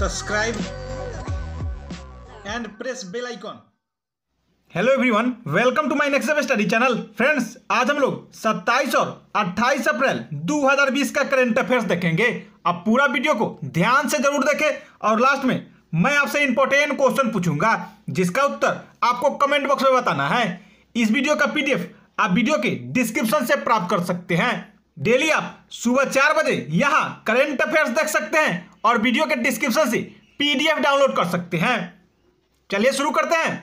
subscribe and press bell icon. Hello everyone welcome to my next study channel friends आज हम लोग 27 और 28 अप्रैल 2020 का करंट अफेयर्स देखेंगे अब पूरा वीडियो को ध्यान से जरूर देखें और लास्ट में मैं आपसे इंपॉर्टेंट क्वेश्चन पूछूंगा जिसका उत्तर आपको कमेंट बॉक्स में बताना है इस वीडियो का पीडीएफ आप वीडियो के डिस्क्रिप्शन से प्राप्त कर सकते हैं डेली आप सुबह चार बजे यहाँ करेंट अफेयर्स देख सकते हैं और वीडियो के डिस्क्रिप्शन से पीडीएफ डाउनलोड कर सकते हैं चलिए शुरू करते हैं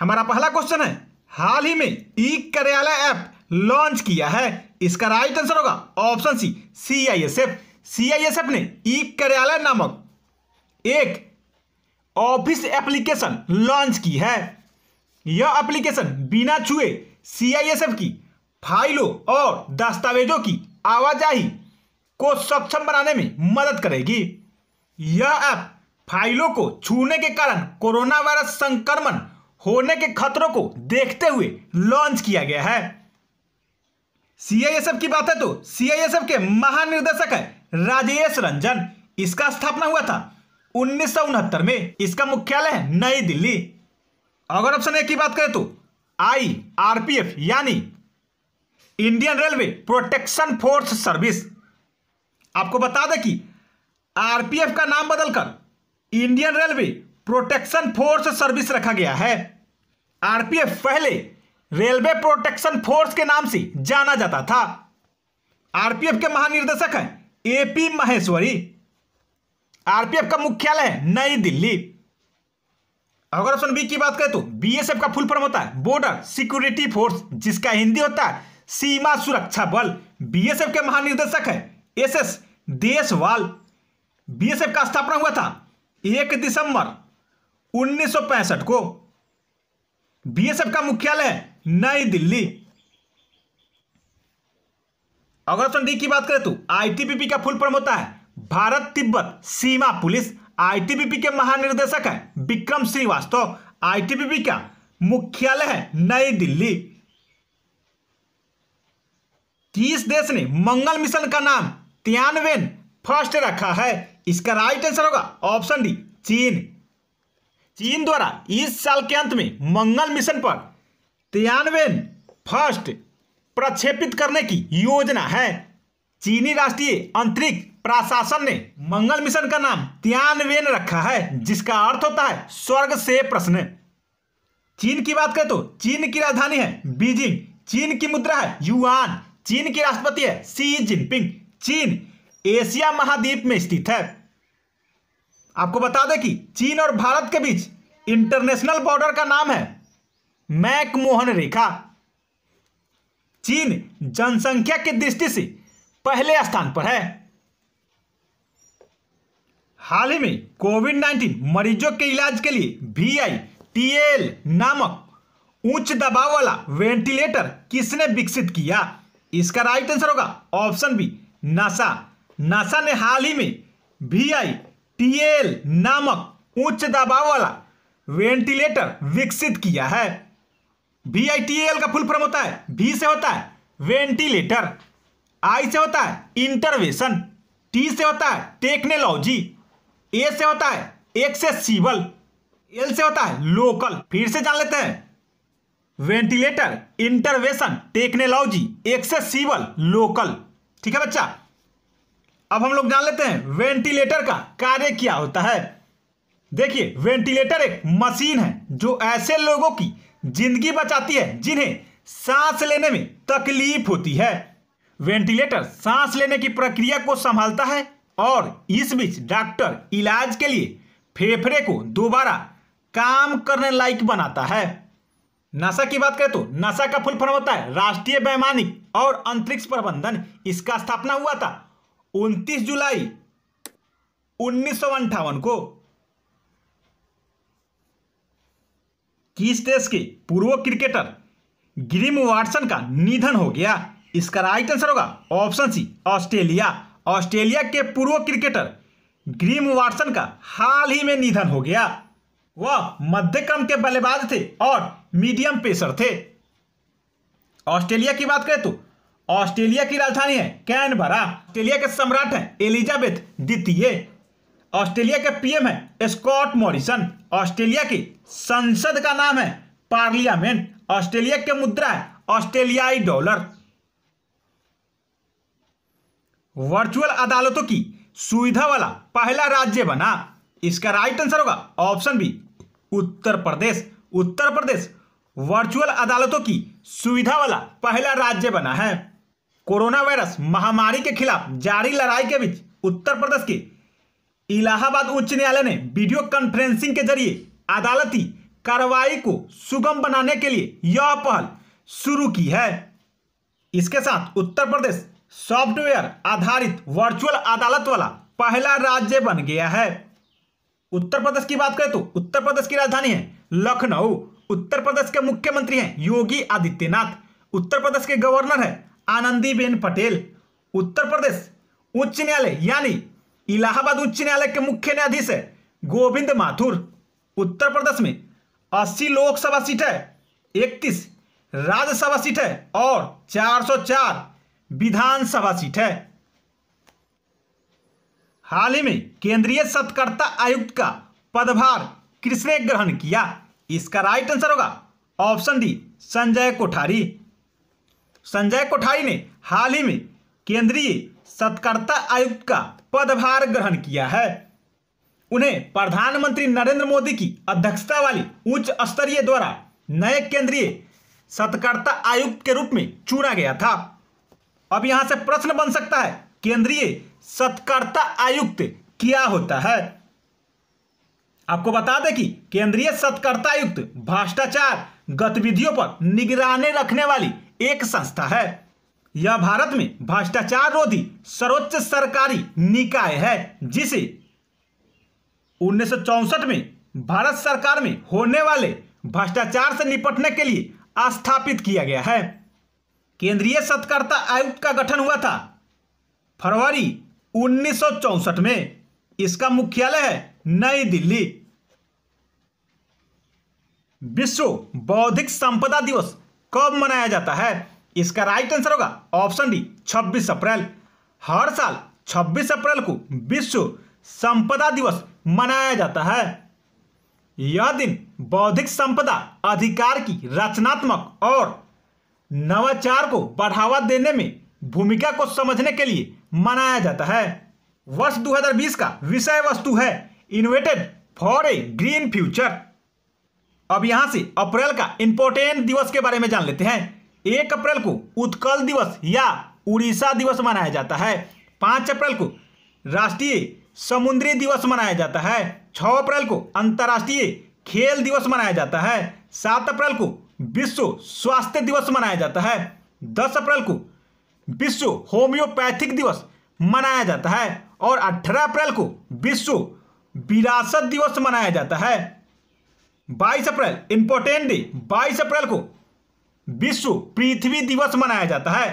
हमारा पहला क्वेश्चन है हाल ही में ई कार्यालय ऐप लॉन्च किया है इसका राइट आंसर होगा option C C I S F C I S F ने ई कार्यालय नामक एक ऑफिस एप्लीकेशन लॉन्च की है यह एप्लीकेशन बिना छुए सी आई एस एफ की फाइलों और दस्तावेजों की आवाजाही को सक्षम बनाने में मदद करेगी यह ऐप फाइलों को छूने के कारण कोरोना वायरस संक्रमण होने के खतरों को देखते हुए लॉन्च किया गया है सीआईएसएफ की बात है तो सीआईएसएफ के महानिर्देशक है राजेश रंजन इसका स्थापना हुआ था उन्नीस में इसका मुख्यालय है नई दिल्ली अगर ऑप्शन एक की बात करें तो आई आरपीएफ यानी Indian railway protection force service आपको बता दें कि आरपीएफ का नाम बदलकर Indian railway protection force service रखा गया है आरपीएफ पहले रेलवे प्रोटेक्शन फोर्स के नाम से जाना जाता था आरपीएफ के महानिर्देशक हैं एपी महेश्वरी आरपीएफ का मुख्यालय है नई दिल्ली अगर ऑप्शन बी की बात करें तो बीएसएफ का फुल फॉर्म होता है बॉर्डर सिक्योरिटी फोर्स जिसका हिंदी होता है सीमा सुरक्षा बल बीएसएफ के महानिर्देशक है एसएस देशवाल बीएसएफ का स्थापना हुआ था एक दिसंबर उन्नीस को बीएसएफ का मुख्यालय नई दिल्ली अगर ऑप्शन डी की बात करें तो आईटीबीपी का फुल फॉर्म होता है भारत तिब्बत सीमा पुलिस आईटीबीपी के महानिर्देशक है विक्रम श्रीवास्तव आईटीबीपी का मुख्यालय है नई दिल्ली किस देश ने मंगल मिशन का नाम तिरानवे फर्स्ट रखा है इसका राइट आंसर होगा ऑप्शन डी चीन चीन द्वारा इस साल के अंत में मंगल मिशन पर तिरानवे फर्स्ट प्रक्षेपित करने की योजना है चीनी राष्ट्रीय अंतरिक्ष प्रशासन ने मंगल मिशन का नाम तिरानवेन रखा है जिसका अर्थ होता है स्वर्ग से प्रश्न चीन की बात करें तो चीन की राजधानी है बीजिंग चीन की मुद्रा है युआन चीन की राष्ट्रपति है सी जिनपिंग चीन एशिया महाद्वीप में स्थित है आपको बता दें कि चीन और भारत के बीच इंटरनेशनल बॉर्डर का नाम है मैकमोहन रेखा चीन जनसंख्या की दृष्टि से पहले स्थान पर है हाल ही में कोविड नाइन्टीन मरीजों के इलाज के लिए वी आई टी एल नामक उच्च दबाव वाला वेंटिलेटर किसने विकसित किया इसका राइट आंसर होगा ऑप्शन बी नासा नासा ने हाल ही में वी आई टी एल नामक उच्च दबाव वाला वेंटिलेटर विकसित किया है वी आई टी एल का फुल फॉर्म होता है वी से होता है वेंटिलेटर आई से होता है इंटरवेशन टी से होता है टेक्नोलॉजी ए से होता है एक्सेसिबल एल से होता है लोकल फिर से जान लेते हैं ventilator intervention technology accessible local ठीक है बच्चा अब हम लोग जान लेते हैं वेंटिलेटर का कार्य क्या होता है देखिए वेंटिलेटर एक मशीन है जो ऐसे लोगों की जिंदगी बचाती है जिन्हें सांस लेने में तकलीफ होती है वेंटिलेटर सांस लेने की प्रक्रिया को संभालता है और इस बीच डॉक्टर इलाज के लिए फेफड़े को दोबारा काम करने लायक बनाता है नासा की बात करें तो नासा का फुल फॉर्म होता है राष्ट्रीय वैमानिक और अंतरिक्ष प्रबंधन इसका स्थापना हुआ था 29 जुलाई उन्नीस को किस देश के पूर्व क्रिकेटर ग्रीम वाटसन का निधन हो गया इसका राइट आंसर होगा ऑप्शन सी ऑस्ट्रेलिया ऑस्ट्रेलिया के पूर्व क्रिकेटर ग्रीम वाटसन का हाल ही में निधन हो गया वह मध्य क्रम के बल्लेबाज थे और मीडियम पेसर थे ऑस्ट्रेलिया की बात करें तो ऑस्ट्रेलिया की राजधानी है कैनबरा ऑस्ट्रेलिया के सम्राट हैं एलिजाबेथ द्वितीय ऑस्ट्रेलिया के पीएम है स्कॉट मॉरिसन ऑस्ट्रेलिया की संसद का नाम है पार्लियामेंट ऑस्ट्रेलिया की मुद्रा है ऑस्ट्रेलियाई डॉलर वर्चुअल अदालतों की सुविधा वाला पहला राज्य बना इसका राइट आंसर होगा option B Uttar Pradesh Uttar Pradesh virtual अदालतों की सुविधा वाला पहला राज्य बना है कोरोना वायरस महामारी के खिलाफ जारी लड़ाई के बीच उत्तर प्रदेश के इलाहाबाद उच्च न्यायालय ने वीडियो कॉन्फ्रेंसिंग के जरिए अदालती कार्रवाई को सुगम बनाने के लिए यह पहल शुरू की है इसके साथ उत्तर प्रदेश सॉफ्टवेयर आधारित वर्चुअल अदालत वाला पहला राज्य बन गया है उत्तर प्रदेश की बात करें तो उत्तर प्रदेश की राजधानी है लखनऊ उत्तर प्रदेश के मुख्यमंत्री हैं योगी आदित्यनाथ उत्तर प्रदेश के गवर्नर है आनंदीबेन पटेल उत्तर प्रदेश उच्च न्यायालय यानी इलाहाबाद उच्च न्यायालय के मुख्य न्यायाधीश है गोविंद माथुर उत्तर प्रदेश में 80 लोकसभा सीट है 31 राज्यसभा सीट है और 404 विधानसभा सीट है हाल ही में केंद्रीय सतकर्ता आयुक्त का पदभार किसने ग्रहण किया इसका राइट आंसर होगा ऑप्शन डी संजय कोठारी संजय कोठारी ने हाल ही में केंद्रीय सतकर्ता आयुक्त का पदभार ग्रहण किया है उन्हें प्रधानमंत्री नरेंद्र मोदी की अध्यक्षता वाली उच्च स्तरीय द्वारा नए केंद्रीय सतकर्ता आयुक्त के रूप में चुना गया था अब यहां से प्रश्न बन सकता है केंद्रीय सत्कर्ता आयुक्त क्या होता है आपको बता दें कि केंद्रीय सत्कर्ता आयुक्त भ्रष्टाचार गतिविधियों पर निगरानी रखने वाली एक संस्था है यह भारत में भ्रष्टाचार रोधी सर्वोच्च सरकारी निकाय है जिसे उन्नीस में भारत सरकार में होने वाले भ्रष्टाचार से निपटने के लिए स्थापित किया गया है केंद्रीय सत्कर्ता आयुक्त का गठन हुआ था फरवरी उन्नीस में इसका मुख्यालय है नई दिल्ली विश्व बौद्धिक संपदा दिवस कब मनाया जाता है इसका राइट आंसर होगा ऑप्शन डी 26 अप्रैल हर साल 26 अप्रैल को विश्व संपदा दिवस मनाया जाता है यह दिन बौद्धिक संपदा अधिकार की रचनात्मक और नवाचार को बढ़ावा देने में भूमिका को समझने के लिए मनाया जाता है वर्ष 2020 का विषय वस्तु है innovated for a green future अब यहां से अप्रैल का इंपोर्टेंट दिवस के बारे में जान लेते हैं एक अप्रैल को उत्कल दिवस या उड़ीसा दिवस मनाया जाता है पांच अप्रैल को राष्ट्रीय समुद्री दिवस मनाया जाता है छ अप्रैल को अंतर्राष्ट्रीय खेल दिवस मनाया जाता है सात अप्रैल को विश्व स्वास्थ्य दिवस मनाया जाता है दस अप्रैल को विश्व होम्योपैथिक दिवस मनाया जाता है और 18 अप्रैल को विश्व विरासत दिवस मनाया जाता है 22 अप्रैल इंपॉर्टेंट डे 22 अप्रैल को विश्व पृथ्वी दिवस मनाया जाता है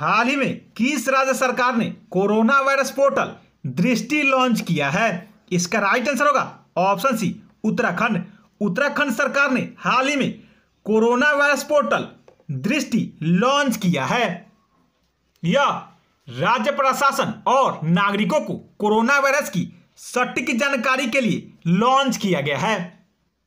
हाल ही में किस राज्य सरकार ने corona virus portal Drishti launch किया है इसका राइट आंसर होगा ऑप्शन सी उत्तराखंड उत्तराखंड सरकार ने हाल ही में corona virus portal Drishti launch किया है यह राज्य प्रशासन और नागरिकों को कोरोना वायरस की सटीक जानकारी के लिए लॉन्च किया गया है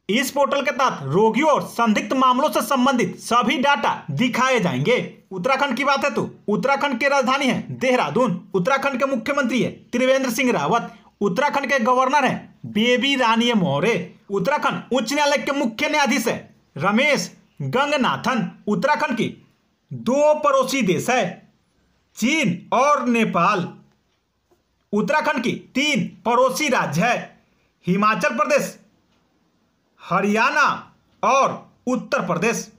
इस पोर्टल के तहत रोगियों और संदिग्ध मामलों से संबंधित सभी डाटा दिखाए जाएंगे उत्तराखंड की बात है तो उत्तराखंड की राजधानी है देहरादून उत्तराखंड के मुख्यमंत्री है त्रिवेंद्र सिंह रावत उत्तराखंड के गवर्नर है बेबी रानी मौर्य उत्तराखंड उच्च न्यायालय के मुख्य न्यायाधीश है रमेश गंगनाथन उत्तराखंड के दो पड़ोसी देश है चीन और नेपाल उत्तराखंड के तीन पड़ोसी राज्य है हिमाचल प्रदेश हरियाणा और उत्तर प्रदेश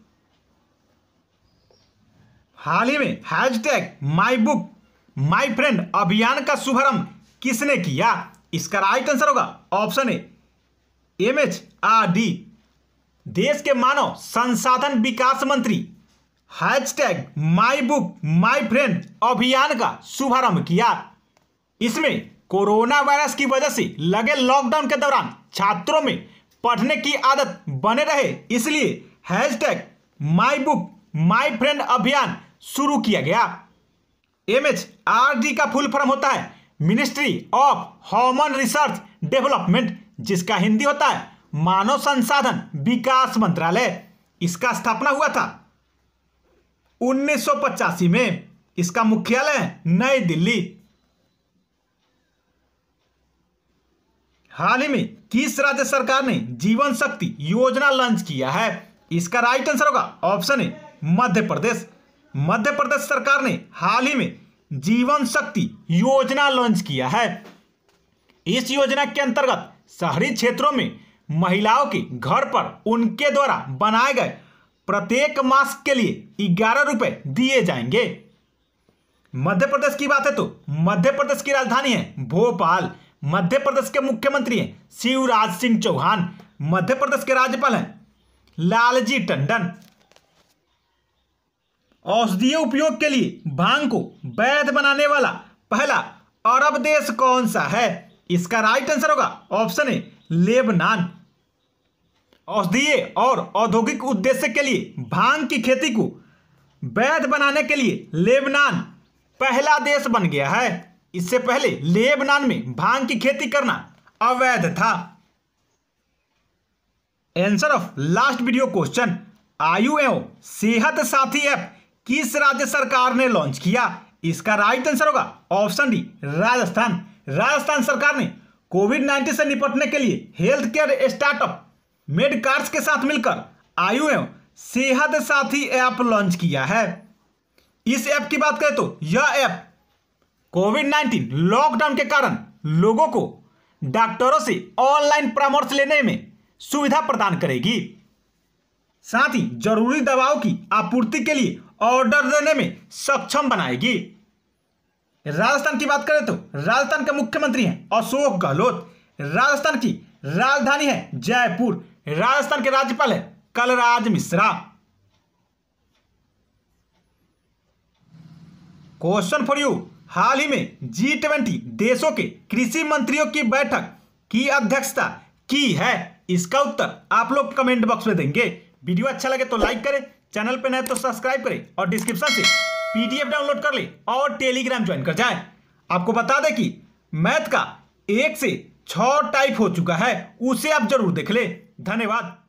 हाल ही में hashtag my book my friend अभियान का शुभारंभ किसने किया इसका राइट आंसर होगा option A M H R D देश के मानव संसाधन विकास मंत्री हैचटैग माई बुक माई फ्रेंड अभियान का शुभारंभ किया इसमें कोरोना वायरस की वजह से लगे लॉकडाउन के दौरान छात्रों में पढ़ने की आदत बने रहे इसलिए हैचटैग माई बुक माई फ्रेंड अभियान शुरू किया गया एम एच आर डी का फुल फॉर्म होता है ministry of human research development जिसका हिंदी होता है मानव संसाधन विकास मंत्रालय इसका स्थापना हुआ था उन्नीस में इसका मुख्यालय नई दिल्ली हाल ही में किस राज्य सरकार ने जीवन शक्ति योजना लॉन्च किया है इसका राइट आंसर होगा ऑप्शन ए मध्य प्रदेश मध्य प्रदेश सरकार ने हाल ही में जीवन शक्ति योजना लॉन्च किया है इस योजना के अंतर्गत शहरी क्षेत्रों में महिलाओं के घर पर उनके द्वारा बनाए गए प्रत्येक मास्क के लिए ग्यारह रुपए दिए जाएंगे मध्य प्रदेश की बात है तो मध्य प्रदेश की राजधानी है भोपाल मध्य प्रदेश के मुख्यमंत्री हैं शिवराज सिंह चौहान मध्य प्रदेश के राज्यपाल हैं लालजी टंडन औषधीय उपयोग के लिए भांग को वैध बनाने वाला पहला अरब देश कौन सा है इसका राइट आंसर होगा ऑप्शन ए लेबनान औषधीय और औद्योगिक उद्देश्य के लिए भांग की खेती को वैध बनाने के लिए लेबनान पहला देश बन गया है इससे पहले लेबनान में भांग की खेती करना अवैध था answer of last video question आयु एवं सेहत साथी ऐप किस राज्य सरकार ने लॉन्च किया इसका राइट आंसर होगा ऑप्शन डी राजस्थान राजस्थान सरकार ने कोविड नाइन्टीन से निपटने के लिए health care startup med cards के साथ मिलकर आयु एवं सेहत साथी ऐप लॉन्च किया है इस ऐप की बात करें तो यह ऐप कोविड नाइन्टीन लॉकडाउन के कारण लोगों को डॉक्टरों से ऑनलाइन परामर्श लेने में सुविधा प्रदान करेगी साथ ही जरूरी दवाओं की आपूर्ति के लिए ऑर्डर देने में सक्षम बनाएगी राजस्थान की बात करें तो राजस्थान के मुख्यमंत्री हैं अशोक गहलोत राजस्थान की राजधानी है जयपुर राजस्थान के राज्यपाल है Kalraj Mishra question for you हाल ही में जी ट्वेंटी देशों के कृषि मंत्रियों की बैठक की अध्यक्षता की है इसका उत्तर आप लोग कमेंट बॉक्स में देंगे वीडियो अच्छा लगे तो लाइक करें चैनल पर नए तो सब्सक्राइब करें और डिस्क्रिप्शन से पीडीएफ डाउनलोड कर ले और टेलीग्राम ज्वाइन कर जाए आपको बता दें कि मैथ का एक से छ टाइप हो चुका है उसे आप जरूर देख ले धन्यवाद